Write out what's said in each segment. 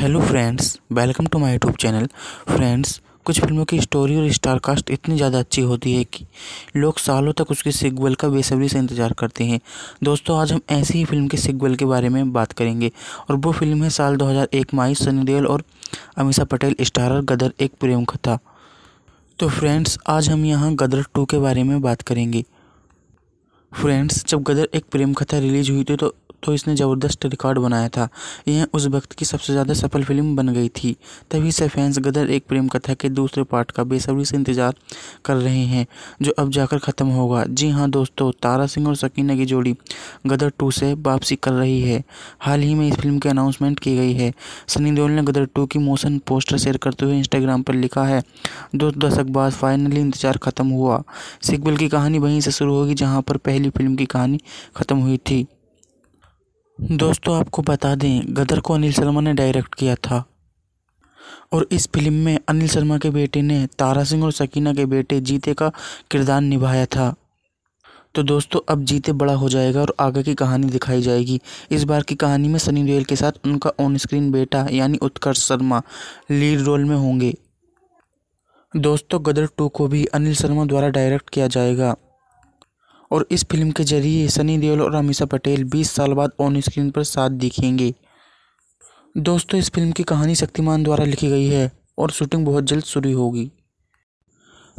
hello friends welcome to my YouTube channel friends कुछ फिल्मों की स्टोरी और स्टारकास्ट इतनी ज़्यादा अच्छी होती है कि लोग सालों तक उसके सिग्वल का बेसब्री से इंतज़ार करते हैं दोस्तों आज हम ऐसी ही फिल्म के सिग्वल के बारे में बात करेंगे और वो फिल्म है साल 2001 माई सनी देओल और अमीषा पटेल स्टारर गदर एक प्रेम कथा तो फ्रेंड्स आज हम यहाँ गदर टू के बारे में बात करेंगे फ्रेंड्स जब गदर एक प्रेम कथा रिलीज हुई थी तो तो इसने ज़बरदस्त रिकॉर्ड बनाया था यह उस वक्त की सबसे ज़्यादा सफल फिल्म बन गई थी तभी से फैंस गदर एक प्रेम कथा के दूसरे पार्ट का बेसब्री से इंतजार कर रहे हैं जो अब जाकर ख़त्म होगा जी हाँ दोस्तों तारा सिंह और सकीना की जोड़ी गदर टू से वापसी कर रही है हाल ही में इस फिल्म की अनाउंसमेंट की गई है सनी देओल ने गदर टू की मोशन पोस्टर शेयर करते हुए इंस्टाग्राम पर लिखा है दो दशक बाद फाइनली इंतजार ख़त्म हुआ सिकबिल की कहानी वहीं से शुरू होगी जहाँ पर पहली फिल्म की कहानी ख़त्म हुई थी दोस्तों आपको बता दें गदर को अनिल शर्मा ने डायरेक्ट किया था और इस फिल्म में अनिल शर्मा के बेटे ने तारा सिंह और सकीना के बेटे जीते का किरदार निभाया था तो दोस्तों अब जीते बड़ा हो जाएगा और आगे की कहानी दिखाई जाएगी इस बार की कहानी में सनी देओल के साथ उनका ऑन स्क्रीन बेटा यानी उत्कर्ष शर्मा लीड रोल में होंगे दोस्तों गदर टू को भी अनिल शर्मा द्वारा डायरेक्ट किया जाएगा और इस फिल्म के जरिए सनी देओल और अमीषा पटेल 20 साल बाद ऑन स्क्रीन पर साथ दिखेंगे दोस्तों इस फिल्म की कहानी शक्तिमान द्वारा लिखी गई है और शूटिंग बहुत जल्द शुरू होगी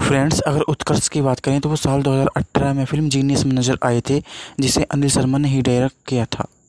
फ्रेंड्स अगर उत्कर्ष की बात करें तो वो साल 2018 में फिल्म जीनियस में नज़र आए थे जिसे अनिल शर्मा ने ही डायरेक्ट किया था